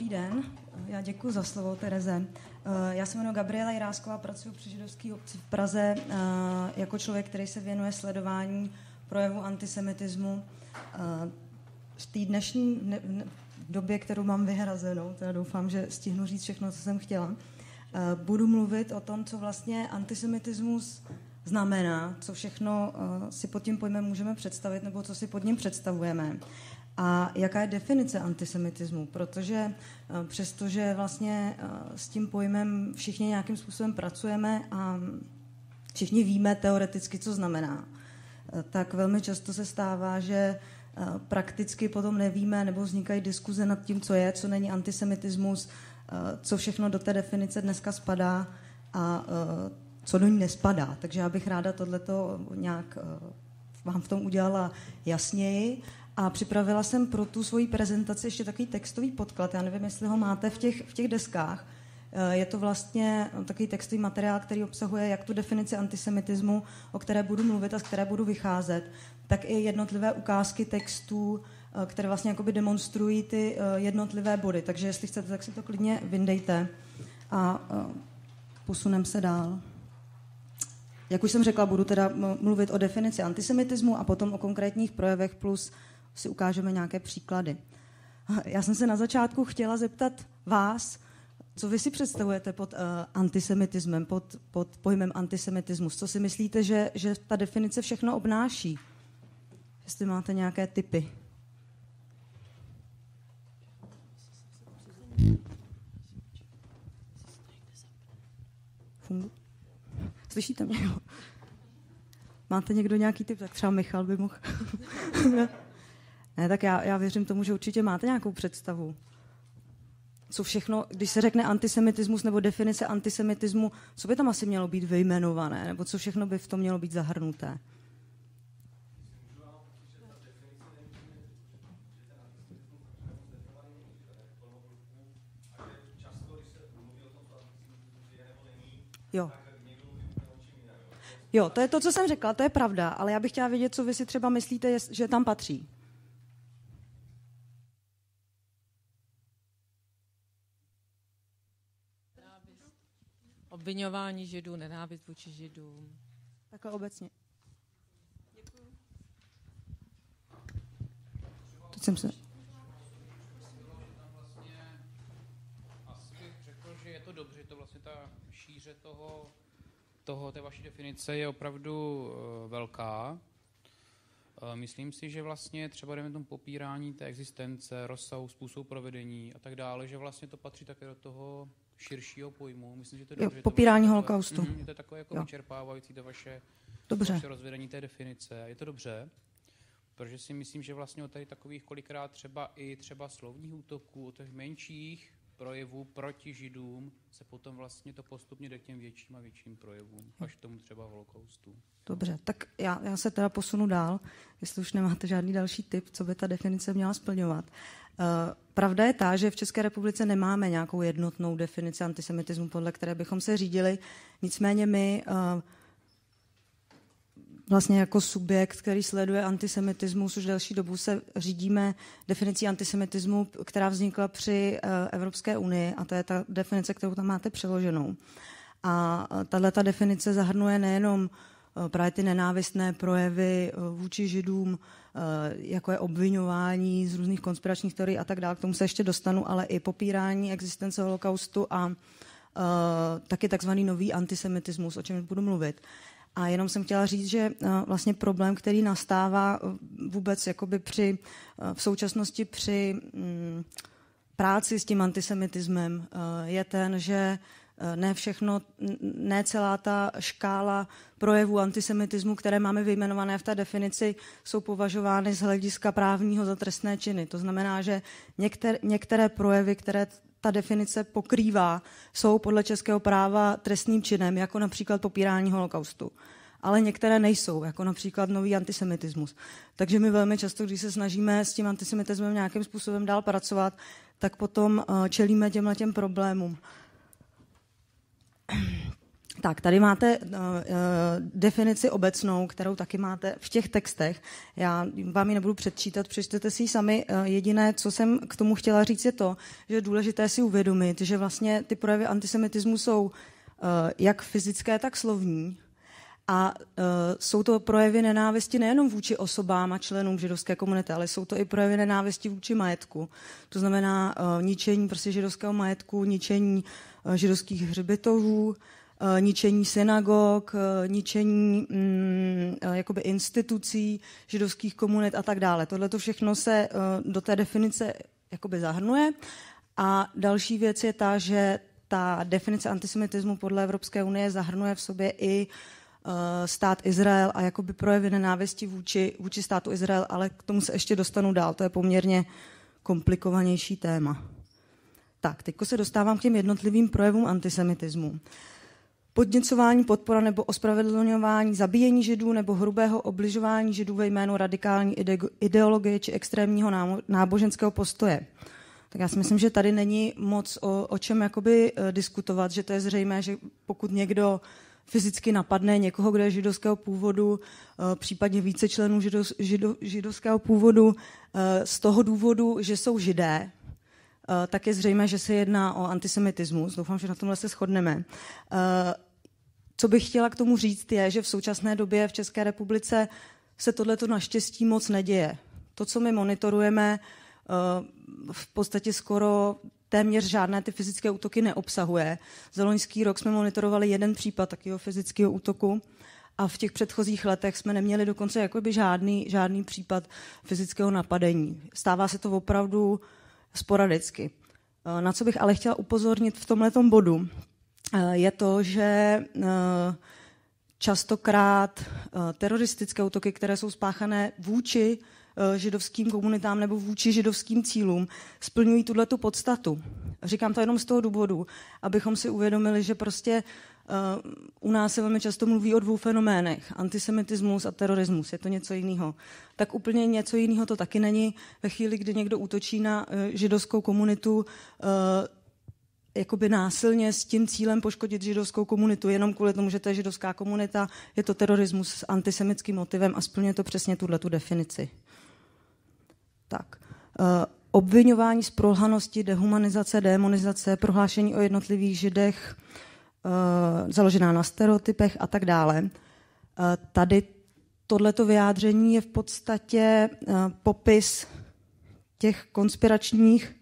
Dobrý den, já děkuji za slovo, Tereze. Eh, já se jmenuji Gabriela Jirásková, pracuji při židovské obci v Praze eh, jako člověk, který se věnuje sledování projevu antisemitismu. Eh, v té dnešní době, kterou mám vyhrazenou, teda doufám, že stihnu říct všechno, co jsem chtěla, budu mluvit o tom, co vlastně antisemitismus znamená, co všechno si pod tím pojmem můžeme představit nebo co si pod ním představujeme. A jaká je definice antisemitismu? Protože eh, přestože vlastně eh, s tím pojmem všichni nějakým způsobem pracujeme a všichni víme teoreticky, co znamená, eh, tak velmi často se stává, že prakticky potom nevíme nebo vznikají diskuze nad tím, co je, co není antisemitismus, co všechno do té definice dneska spadá a co do ní nespadá. Takže já bych ráda tohleto nějak vám v tom udělala jasněji a připravila jsem pro tu svoji prezentaci ještě takový textový podklad. Já nevím, jestli ho máte v těch, v těch deskách. Eh, je to vlastně eh, takový textový materiál, který obsahuje jak tu definici antisemitismu, o které budu mluvit a z které budu vycházet, tak i jednotlivé ukázky textů, eh, které vlastně jakoby demonstrují ty jednotlivé body. Takže jestli chcete, tak si to klidně vyndejte a posunem se dál. Jak už jsem řekla, budu teda mluvit o definici antisemitismu a potom o konkrétních projevech plus si ukážeme nějaké příklady. Já jsem se na začátku chtěla zeptat vás, co vy si představujete pod uh, antisemitismem, pod, pod pojmem antisemitismus? Co si myslíte, že, že ta definice všechno obnáší? Jestli máte nějaké typy? Slyšíte mě? Máte někdo nějaký typ? Tak třeba Michal by mohl. Ne, tak já, já věřím tomu, že určitě máte nějakou představu. Co všechno, když se řekne antisemitismus nebo definice antisemitismu, co by tam asi mělo být vyjmenované, nebo co všechno by v tom mělo být zahrnuté? Jo. Jo, to je to, co jsem řekla, to je pravda, ale já bych chtěla vědět, co vy si třeba myslíte, že tam patří. obvinování židů, nenávist vůči židům. Tak obecně. Děkuji. Teď jsem se... to dobře, to vlastně ta šíře toho, toho té vaší definice je opravdu eh, velká. Eh, myslím si, že vlastně třeba jdeme tomu popírání té existence, rozsahu, způsobu provedení a tak dále, že vlastně to patří také do toho širšího pojmu. Myslím, že to je dobře, jo, popírání mhm, to, holokaustu. Mm, je to takové jako jo. vyčerpávající do vaše, dobře. vaše rozvedení té definice. Je to dobře, protože si myslím, že vlastně o tady takových kolikrát třeba i třeba slovních útoků, o těch menších, projevů proti židům se potom vlastně to postupně jde k těm větším a větším projevům, až k tomu třeba holokaustu. Dobře, tak já, já se teda posunu dál, jestli už nemáte žádný další tip, co by ta definice měla splňovat. Eh, pravda je ta, že v České republice nemáme nějakou jednotnou definici antisemitismu, podle které bychom se řídili. Nicméně my uh, vlastně jako subjekt, který sleduje antisemitismus, už delší dobu se řídíme definicí antisemitismu, která vznikla při eh, Evropské unii a to je ta definice, kterou tam máte přeloženou. A eh, tahle ta definice zahrnuje nejenom eh, právě ty nenávistné projevy vůči židům, jako je obvinování z různých konspiračních teorií a tak dále, k tomu se ještě dostanu, ale i popírání existence holokaustu a taky takzvaný nový antisemitismus, o čem budu mluvit. A jenom jsem chtěla říct, že eh, vlastně problém, který nastává eh, vůbec jakoby při, eh, v současnosti při mm, práci s tím antisemitismem, je ten, že ne všechno, ne celá ta škála projevů antisemitismu, které máme vyjmenované v té definici, jsou považovány z hlediska právního za trestné činy. To znamená, že některé, některé projevy, které ta definice pokrývá, jsou podle českého práva trestným činem, jako například popírání holokaustu ale některé nejsou, jako například nový antisemitismus. Takže my velmi často, když se snažíme s tím antisemitismem nějakým způsobem dál pracovat, tak potom eh, čelíme těmhle těm problémům. Tak, tady máte uh, definici obecnou, kterou taky máte v těch textech. Já vám ji nebudu předčítat, přečtete si ji sami. Uh, jediné, co jsem k tomu chtěla říct, je to, že je důležité si uvědomit, že vlastně ty projevy antisemitismu jsou uh, jak fyzické, tak slovní a uh, jsou to projevy nenávisti nejenom vůči osobám a členům židovské komunity, ale jsou to i projevy nenávisti vůči majetku. To znamená uh, ničení prostě židovského majetku, ničení uh, židovských hřbitovů, uh, ničení synagog, uh, ničení um, uh, jakoby institucí židovských komunit a tak dále. Tohle to všechno se uh, do té definice jakoby zahrnuje. A další věc je ta, že ta definice antisemitismu podle Evropské unie zahrnuje v sobě i uh, Eh, stát Izrael a jakoby projevy nenávisti vůči, vůči státu Izrael, ale k tomu se ještě dostanu dál, to je poměrně komplikovanější téma. Tak, teď se dostávám k těm jednotlivým projevům antisemitismu. Podněcování, podpora nebo ospravedlňování zabíjení židů nebo hrubého obližování židů ve jménu radikální ideologie či extrémního náboženského postoje. Tak já si myslím, že tady není moc o, o čem jakoby eh, diskutovat, že to je zřejmé, že pokud někdo uh, fyzicky napadne někoho, kdo je židovského původu, eh, případně více členů žido, žido, židovského původu, eh, z toho důvodu, že jsou židé, eh, tak je zřejmé, že se jedná o antisemitismus. Doufám, že na tomhle se shodneme. Co bych chtěla k tomu říct je, že v současné době v České republice se tohleto naštěstí moc neděje. To, co my monitorujeme, v podstatě skoro téměř žádné ty fyzické útoky neobsahuje. Za loňský rok jsme monitorovali jeden případ takového fyzického útoku a v těch předchozích letech jsme neměli dokonce jakoby žádný, žádný případ fyzického napadení. Stává se to opravdu sporadicky. Eh, na co bych ale chtěla upozornit v tomhle bodu, eh, je to, že eh, častokrát teroristické útoky, které jsou spáchané vůči Eh, židovským komunitám nebo vůči židovským cílům, splňují tuto tu podstatu. Říkám to jenom z toho důvodu, abychom si uvědomili, že prostě eh, u nás se velmi často mluví o dvou fenoménech, antisemitismus a terorismus, je to něco jiného. Tak úplně něco jiného to taky není. Ve chvíli, kdy někdo útočí na eh, židovskou komunitu, jakoby násilně s tím cílem poškodit židovskou komunitu, jenom kvůli tomu, že to je židovská komunita, je to terorismus s antisemickým motivem a splně to přesně tuhle tu definici. Tak. Eh, Obvinování z prolhanosti, dehumanizace, demonizace, prohlášení o jednotlivých židech, eh, založená na stereotypech a tak dále. Eh, tady tohleto vyjádření je v podstatě popis těch konspiračních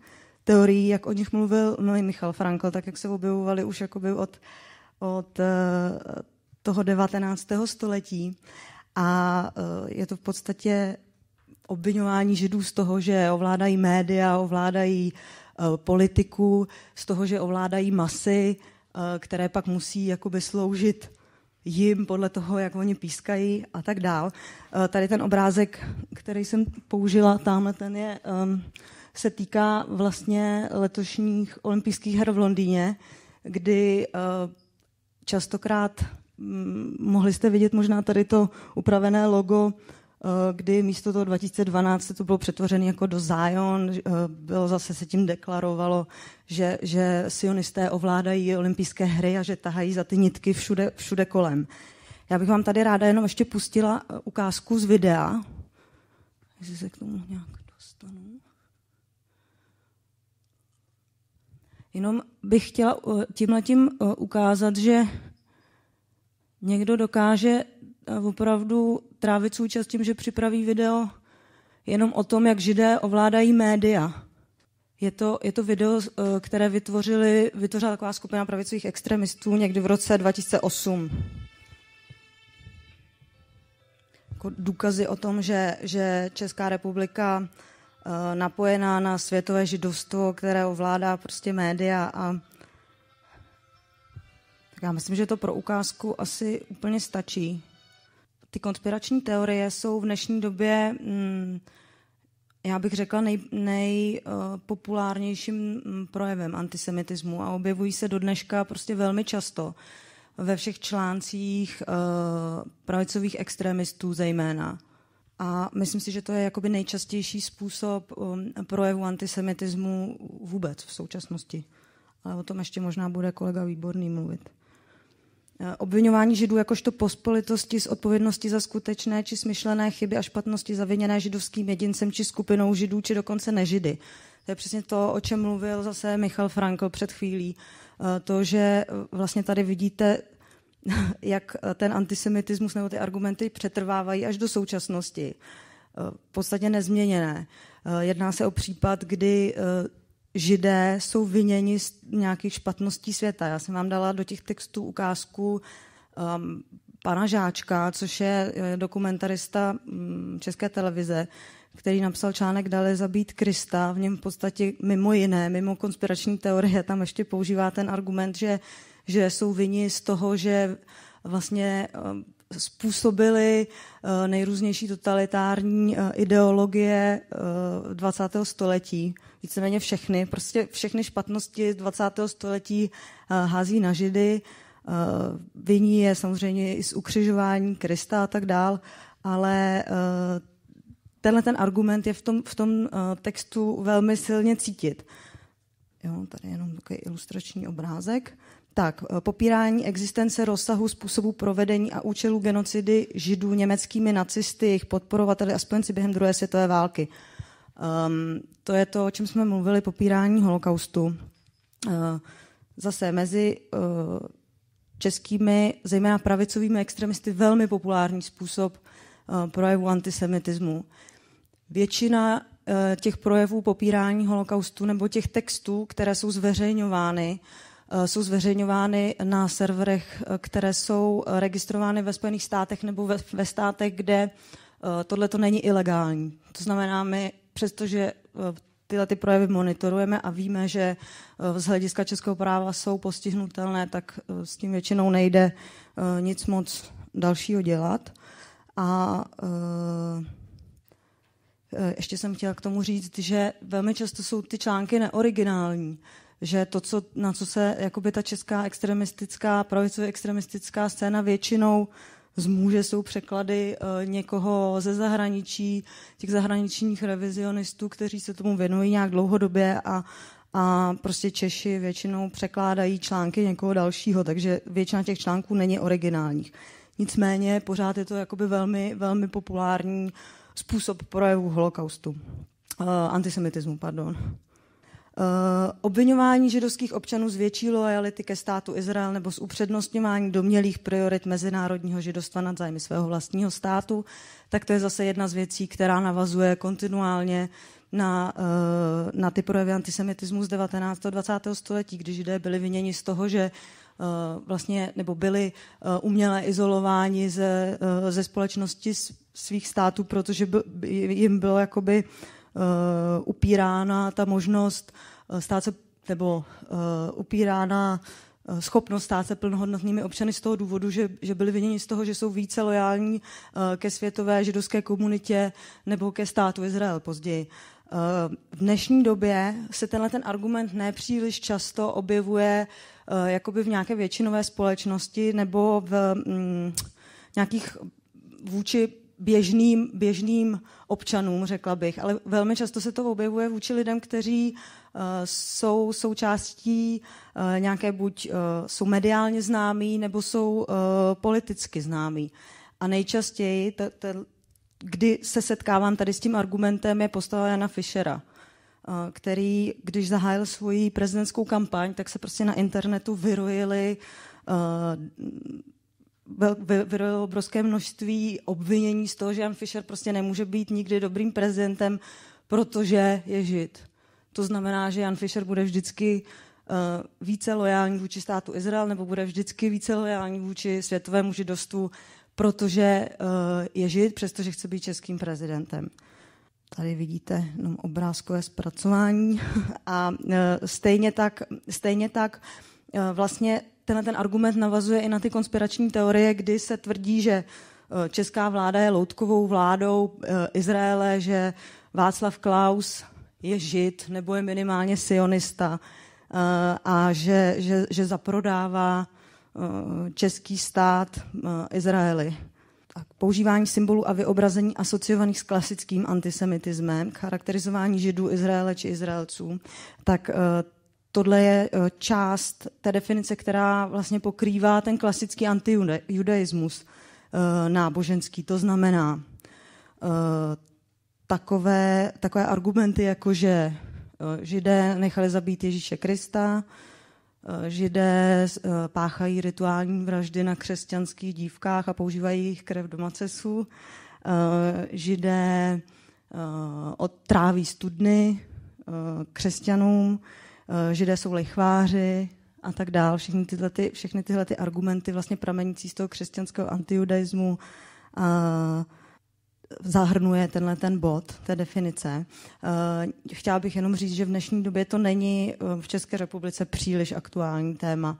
teorií, jak o nich mluvil no Michal Frankl, tak jak se objevovali už jakoby od, od toho 19. století. A je to v podstatě obvinování židů z toho, že ovládají média, ovládají eh, politiku, z toho, že ovládají masy, eh, které pak musí jakoby sloužit jim podle toho, jak oni pískají a tak dál. Eh, tady ten obrázek, který jsem použila, tamhle ten je, se týká vlastně letošních olympijských her v Londýně, kdy častokrát mm, mohli jste vidět možná tady to upravené logo Eh, kdy místo toho 2012 to bylo přetvořené jako do Zion, eh, bylo zase se tím deklarovalo, že, že sionisté ovládají olympijské hry a že tahají za ty nitky všude, všude kolem. Já bych vám tady ráda jenom ještě pustila eh, ukázku z videa, jestli se k tomu nějak dostanu. Jenom bych chtěla tímhletím ukázat, že někdo dokáže opravdu trávit svůj čas tím, že připraví video jenom o tom, jak židé ovládají média. Je to, je to video, eh, které vytvořili, vytvořila taková skupina pravicových extremistů někdy v roce 2008. Jako důkazy o tom, že, že Česká republika eh, napojená na světové židovstvo, které ovládá prostě média a tak já myslím, že to pro ukázku asi úplně stačí ty konspirační teorie jsou v dnešní době, mm, já bych řekla, nejpopulárnějším nej, mm, uh, projevem antisemitismu a objevují se do dneška prostě velmi často ve všech článcích uh, pravicových extremistů zejména. A myslím si, že to je jakoby nejčastější způsob um, projevu antisemitismu vůbec v současnosti. Ale o tom ještě možná bude kolega Výborný mluvit. Eh, Obvinování židů jakožto pospolitosti z odpovědnosti za skutečné či smyšlené chyby a špatnosti zaviněné židovským jedincem či skupinou židů, či dokonce nežidy. To je přesně to, o čem mluvil zase Michal Frankl před chvílí. Eh, to, že eh, vlastně tady vidíte, jak ten antisemitismus nebo ty argumenty přetrvávají až do současnosti. V podstatě nezměněné. Jedná se o případ, kdy židé jsou viněni z nějakých špatností světa. Já jsem vám dala do těch textů ukázku um, pana Žáčka, což je eh, dokumentarista um, České televize, který napsal článek Dali zabít Krista. V něm v podstatě mimo jiné, mimo konspirační teorie, tam ještě používá ten argument, že, že jsou vyni z toho, že vlastně um, způsobili eh, nejrůznější totalitární ideologie 20. století víceméně všechny. Prostě všechny špatnosti 20. století eh, hází na židy, eh, viní je samozřejmě i z ukřižování Krista a tak dál, ale eh, tenhle ten argument je v tom, v tom textu velmi silně cítit. Jo, tady jenom takový ilustrační obrázek. Tak, popírání existence rozsahu způsobu provedení a účelu genocidy židů německými nacisty, jejich podporovateli a spojenci během druhé světové války. Um, to je to, o čem jsme mluvili, popírání holokaustu. Uh, zase mezi uh, českými, zejména pravicovými extremisty, velmi populární způsob uh, projevu antisemitismu. Většina uh, těch projevů popírání holokaustu nebo těch textů, které jsou zveřejňovány, jsou zveřejňovány na serverech, které jsou registrovány ve Spojených státech nebo ve, ve státech, kde tohle to není ilegální. To znamená, my přestože eh, tyhle ty projevy monitorujeme a víme, že eh, z hlediska českého práva jsou postihnutelné, tak eh, s tím většinou nejde nic moc dalšího dělat. A ještě jsem chtěla k tomu říct, že velmi často jsou ty články neoriginální že to, co, na co se jakoby ta česká extremistická, pravicově extremistická scéna většinou z muže jsou překlady eh, někoho ze zahraničí, těch zahraničních revizionistů, kteří se tomu věnují nějak dlouhodobě a, a prostě Češi většinou překládají články někoho dalšího, takže většina těch článků není originálních. Nicméně pořád je to jakoby velmi, velmi populární způsob projevu holokaustu, uh, antisemitismu, pardon. Eh, Obvinování židovských občanů z větší lojality ke státu Izrael nebo z upřednostňování domělých priorit mezinárodního židovstva nad zájmy svého vlastního státu, tak to je zase jedna z věcí, která navazuje kontinuálně na, eh, na ty projevy antisemitismu z 19. a 20. století, kdy židé byli viněni z toho, že eh, vlastně, nebo byli uměle izolováni ze, ze společnosti svých států, protože jim bylo jakoby Eh, upírána ta možnost eh, stát se, nebo eh, upírána schopnost stát se plnohodnotnými občany z toho důvodu, že, že byli viněni z toho, že jsou více lojální ke světové židovské komunitě nebo ke státu Izrael později. V dnešní době se tenhle ten argument nepříliš často objevuje jakoby v nějaké většinové společnosti nebo v mm, nějakých vůči běžným, běžným občanům, řekla bych, ale velmi často se to objevuje vůči lidem, kteří eh, jsou součástí eh, nějaké buď eh, jsou mediálně známí, nebo jsou politicky známí. A nejčastěji, t- t- kdy se setkávám tady s tím argumentem, je postava Jana Fischera, který, když zahájil svoji prezidentskou kampaň, tak se prostě na internetu vyrojili vyrojilo obrovské množství obvinění z toho, že Jan Fischer prostě nemůže být nikdy dobrým prezidentem, protože je žid. To znamená, že Jan Fischer bude vždycky eh, více lojální vůči státu Izrael nebo bude vždycky více lojální vůči světovému židovstvu, protože eh, je žid, přestože chce být českým prezidentem. Tady vidíte jenom obrázkové zpracování. A eh, stejně tak, stejně tak vlastně tenhle ten argument navazuje i na ty konspirační teorie, kdy se tvrdí, že e, česká vláda je loutkovou vládou e, Izraele, že Václav Klaus je žid nebo je minimálně sionista e, a že, že, že zaprodává český stát Izraeli. Tak používání symbolů a vyobrazení asociovaných s klasickým antisemitismem, charakterizování židů, Izraele či Izraelců, tak tohle je eh, část té definice, která vlastně pokrývá ten klasický antijudaismus eh, náboženský. To znamená eh, takové, takové argumenty, jako že židé nechali zabít Ježíše Krista, židé páchají rituální vraždy na křesťanských dívkách a používají jejich krev do macesu, židé otráví studny křesťanům, Eh, židé jsou lechváři a tak dál. Všechny tyhle, ty, všechny tyhle ty argumenty vlastně pramenící z toho křesťanského antijudaismu a eh, zahrnuje tenhle ten bod té definice. Eh, chtěla bych jenom říct, že v dnešní době to není v České republice příliš aktuální téma.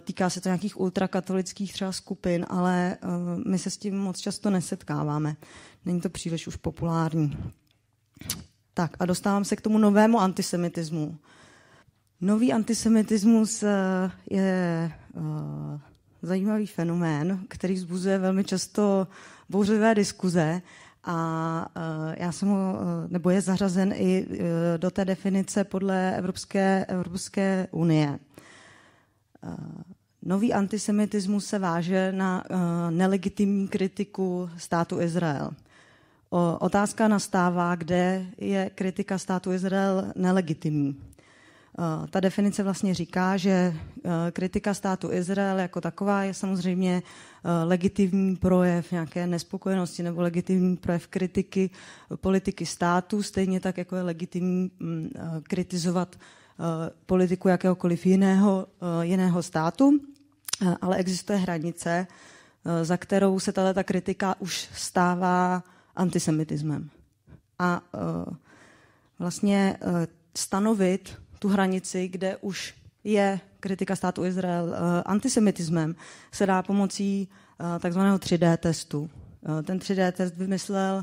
Týká se to nějakých ultrakatolických třeba skupin, ale my se s tím moc často nesetkáváme. Není to příliš už populární. Tak a dostávám se k tomu novému antisemitismu, Nový antisemitismus eh, je eh, zajímavý fenomén, který vzbuzuje velmi často bouřivé diskuze a eh, já jsem ho, nebo je zařazen i do té definice podle Evropské, Evropské unie. Nový antisemitismus se váže na nelegitimní kritiku státu Izrael. Otázka nastává, kde je kritika státu Izrael nelegitimní. Eh, ta definice vlastně říká, že eh, kritika státu Izrael jako taková je samozřejmě eh, legitimní projev nějaké nespokojenosti nebo legitimní projev kritiky politiky státu, stejně tak jako je legitimní mm, kritizovat politiku jakéhokoliv jiného, jiného státu, ale existuje hranice, za kterou se tato ta kritika už stává antisemitismem. A vlastně stanovit tu hranici, kde už je kritika státu Izrael eh, antisemitismem, se dá pomocí eh, takzvaného 3D testu. Eh, ten 3D test vymyslel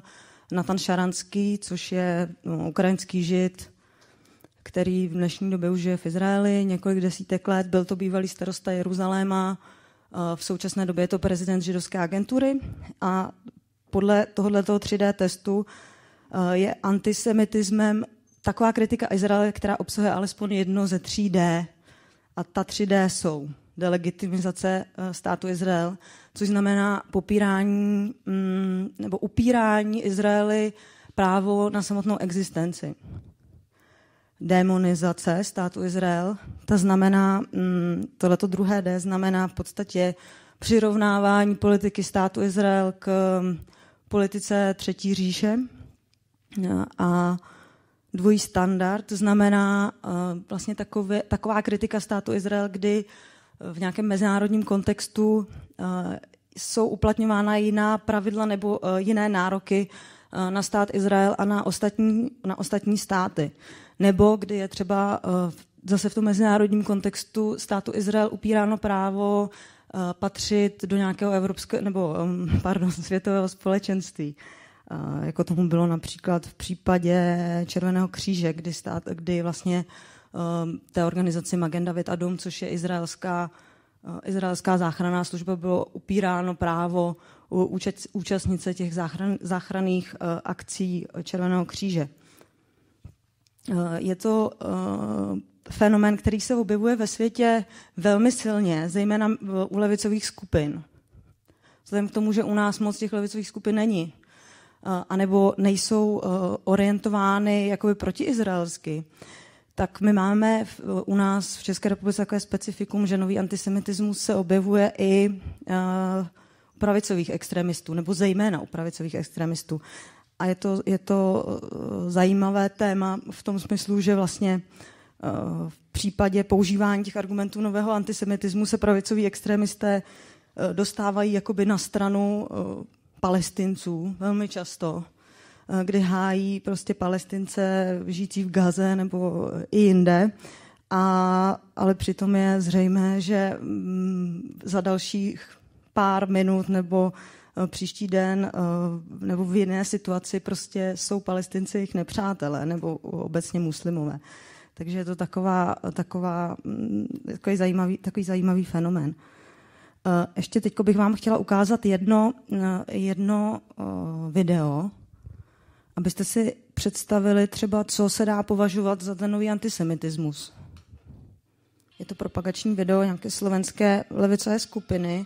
Natan Šaranský, což je no, ukrajinský žid, který v dnešní době už je v Izraeli několik desítek let. Byl to bývalý starosta Jeruzaléma, v současné době je to prezident židovské agentury a podle tohoto 3D testu je antisemitismem taková kritika Izraele, která obsahuje alespoň jedno ze 3D. A ta 3D jsou delegitimizace eh, státu Izrael, což znamená popírání mm, nebo upírání Izraeli právo na samotnou existenci. Demonizace státu Izrael, ta znamená, mm, tohleto druhé D znamená v podstatě přirovnávání politiky státu Izrael k mm, politice Třetí říše a dvojí standard znamená uh, vlastně takové, taková kritika státu Izrael, kdy eh, v nějakém mezinárodním kontextu uh, jsou uplatňována jiná pravidla nebo uh, jiné nároky na stát Izrael a na ostatní, na ostatní státy. Nebo kdy je třeba zase v tom mezinárodním kontextu státu Izrael upíráno právo patřit do nějakého evropského, nebo pardon, světového společenství jako tomu bylo například v případě Červeného kříže, kdy, stát, kdy vlastně ehm, té organizaci Magen a Adom, což je izraelská, eh, izraelská záchranná služba, bylo upíráno právo účastnice těch záchran, záchranných eh, akcí Červeného kříže. Eh, je to fenomén, který se objevuje ve světě velmi silně, zejména u levicových skupin. Vzhledem k tomu, že u nás moc těch levicových skupin není, anebo nejsou eh, orientovány jakoby protiizraelsky, tak my máme u nás v České republice takové specifikum, že nový antisemitismus se objevuje i eh, u pravicových extremistů, nebo zejména u pravicových extremistů. A je to, je to eh, zajímavé téma v tom smyslu, že vlastně v případě používání těch argumentů nového antisemitismu se pravicoví extremisté dostávají jakoby na stranu palestinců velmi často, eh, kdy hájí prostě palestince žijící v Gaze nebo i jinde. A, ale přitom je zřejmé, že mm, za dalších pár minut nebo eh, příští den eh, nebo v jiné situaci prostě jsou palestinci jejich nepřátelé nebo obecně muslimové. Takže je to taková, taková, mm, takový, zajímavý, takový zajímavý fenomén. Eh, ještě teď bych vám chtěla ukázat jedno, eh, jedno eh, video, abyste si představili třeba, co se dá považovat za ten nový antisemitismus. Je to propagační video nějaké slovenské levicové skupiny.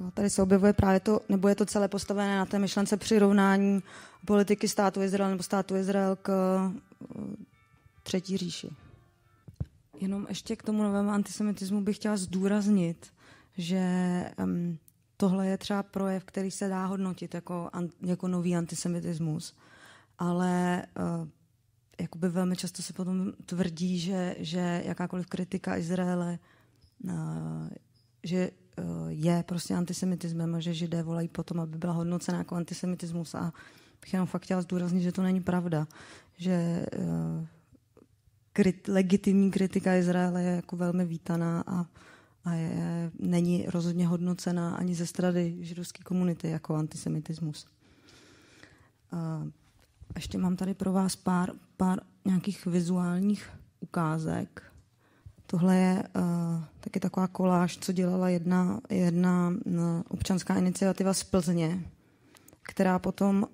No, tady se objevuje právě to, nebo je to celé postavené na té myšlence přirovnání politiky státu Izrael nebo státu Izrael k třetí říši. Jenom ještě k tomu novému antisemitismu bych chtěla zdůraznit, že um, tohle je třeba projev, který se dá hodnotit jako, an, jako nový antisemitismus, ale uh, jakoby velmi často se potom tvrdí, že, že jakákoliv kritika Izraele uh, že uh, je prostě antisemitismem a že židé volají potom, aby byla hodnocena jako antisemitismus a bych jenom fakt chtěla zdůraznit, že to není pravda, že uh, krit, legitimní kritika Izraele je jako velmi vítaná a a je, není rozhodně hodnocena ani ze strany židovské komunity jako antisemitismus. A ještě mám tady pro vás pár, pár nějakých vizuálních ukázek. Tohle je uh, taky taková koláž, co dělala jedna, jedna eh, občanská iniciativa z Plzně, která potom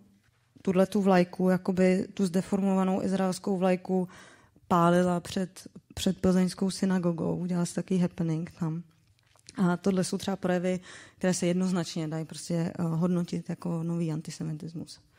tuhle tu vlajku, jakoby tu zdeformovanou izraelskou vlajku, pálila před, před plzeňskou synagogou, udělala se takový happening tam. A tohle jsou třeba projevy, které se jednoznačně dají prostě eh, hodnotit jako nový antisemitismus.